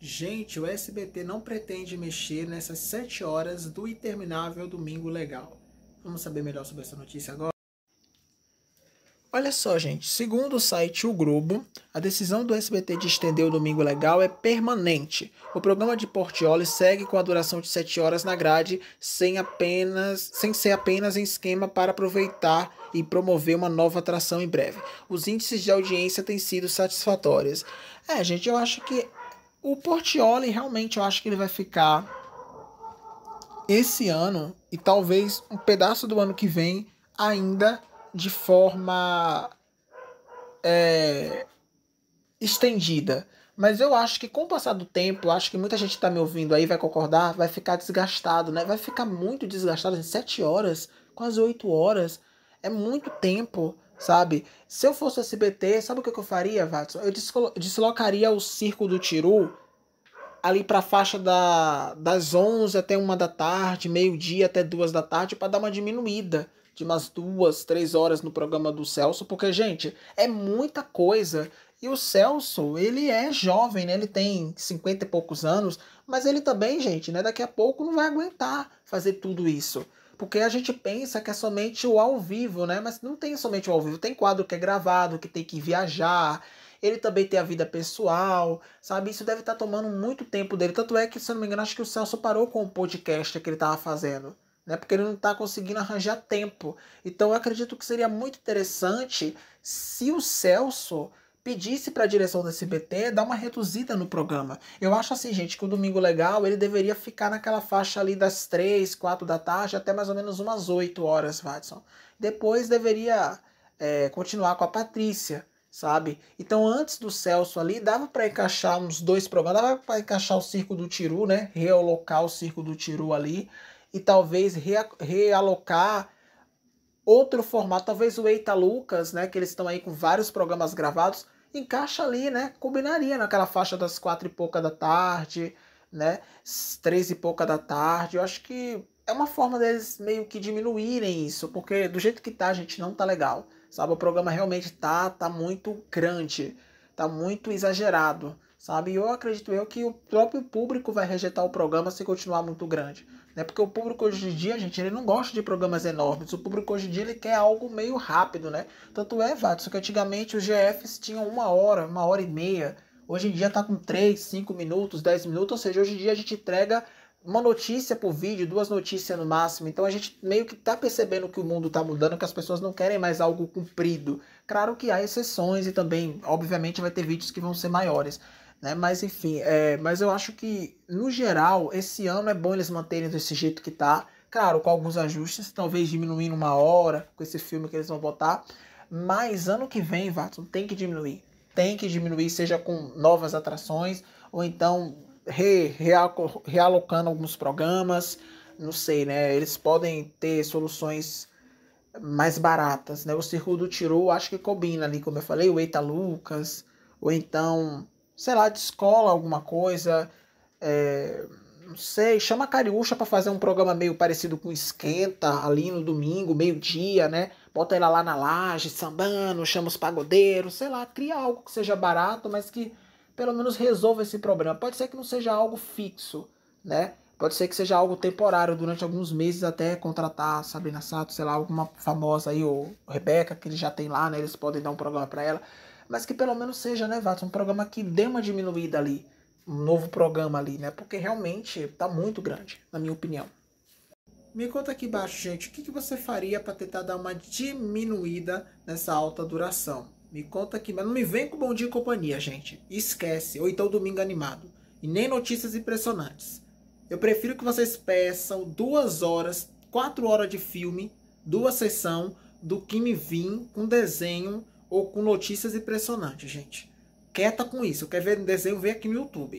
Gente, o SBT não pretende mexer nessas 7 horas do interminável Domingo Legal. Vamos saber melhor sobre essa notícia agora? Olha só, gente. Segundo o site O Globo, a decisão do SBT de estender o Domingo Legal é permanente. O programa de Portioli segue com a duração de 7 horas na grade, sem, apenas, sem ser apenas em esquema para aproveitar e promover uma nova atração em breve. Os índices de audiência têm sido satisfatórios. É, gente, eu acho que o Portioli realmente eu acho que ele vai ficar esse ano e talvez um pedaço do ano que vem ainda de forma é, estendida. Mas eu acho que com o passar do tempo, acho que muita gente está me ouvindo aí vai concordar, vai ficar desgastado, né? Vai ficar muito desgastado, em 7 horas, quase 8 horas. É muito tempo sabe? Se eu fosse SBT, sabe o que eu faria, Watson? Eu deslocaria o circo do Tiru ali para a faixa da, das 11 até uma da tarde, meio-dia até duas da tarde, para dar uma diminuída de umas duas, três horas no programa do Celso, porque, gente, é muita coisa. E o Celso, ele é jovem, né? Ele tem 50 e poucos anos, mas ele também, gente, né? Daqui a pouco não vai aguentar fazer tudo isso. Porque a gente pensa que é somente o ao vivo, né? Mas não tem somente o ao vivo, tem quadro que é gravado, que tem que viajar. Ele também tem a vida pessoal, sabe? Isso deve estar tá tomando muito tempo dele. Tanto é que, se eu não me engano, acho que o Celso parou com o podcast que ele estava fazendo né? Porque ele não está conseguindo arranjar tempo. Então eu acredito que seria muito interessante se o Celso pedisse para a direção do SBT dar uma reduzida no programa. Eu acho assim, gente, que o Domingo Legal ele deveria ficar naquela faixa ali das três, quatro da tarde até mais ou menos umas 8 horas, Watson. Depois deveria é, continuar com a Patrícia, sabe? Então antes do Celso ali, dava para encaixar uns dois programas, dava para encaixar o Circo do Tiru, né? Realocar o Circo do Tiru ali e talvez rea realocar outro formato, talvez o Eita Lucas, né? Que eles estão aí com vários programas gravados encaixa ali, né? Combinaria naquela faixa das quatro e pouca da tarde, né? Três e pouca da tarde. Eu acho que é uma forma deles meio que diminuírem isso, porque do jeito que tá, a gente, não tá legal. Sabe, o programa realmente tá, tá muito grande, tá muito exagerado sabe? eu acredito eu que o próprio público vai rejeitar o programa se continuar muito grande, né? Porque o público hoje em dia, gente, ele não gosta de programas enormes. O público hoje em dia ele quer algo meio rápido, né? Tanto é, só que antigamente os GFs tinham uma hora, uma hora e meia. Hoje em dia tá com 3, 5 minutos, 10 minutos, ou seja, hoje em dia a gente entrega uma notícia por vídeo, duas notícias no máximo. Então a gente meio que tá percebendo que o mundo tá mudando, que as pessoas não querem mais algo comprido. Claro que há exceções e também, obviamente, vai ter vídeos que vão ser maiores. Né? Mas enfim, é, mas eu acho que no geral esse ano é bom eles manterem desse jeito que tá. Claro, com alguns ajustes, talvez diminuindo uma hora com esse filme que eles vão botar. Mas ano que vem, Vato, tem que diminuir. Tem que diminuir, seja com novas atrações ou então re, realocando alguns programas. Não sei, né? Eles podem ter soluções mais baratas, né? O Circuito do Tirou acho que combina ali, como eu falei, o Eita Lucas, ou então sei lá, descola alguma coisa. É, não sei, chama a Cariúcha para fazer um programa meio parecido com Esquenta, ali no domingo, meio-dia, né? Bota ela lá na laje, sambando, chama os pagodeiros, sei lá, cria algo que seja barato, mas que pelo menos resolva esse problema. Pode ser que não seja algo fixo, né? Pode ser que seja algo temporário, durante alguns meses até contratar Sabrina Sato, sei lá, alguma famosa aí, ou Rebeca, que eles já tem lá, né? Eles podem dar um programa para ela mas que pelo menos seja, né, Vato, um programa que dê uma diminuída ali, um novo programa ali, né, porque realmente tá muito grande, na minha opinião. Me conta aqui embaixo, gente, o que, que você faria para tentar dar uma diminuída nessa alta duração? Me conta aqui, mas não me vem com bom dia e companhia, gente. Esquece, ou então domingo animado. E nem notícias impressionantes. Eu prefiro que vocês peçam duas horas, quatro horas de filme, duas sessão, do que me vim com um desenho ou com notícias impressionantes, gente. Quieta com isso. Quer ver um desenho? Vem aqui no YouTube.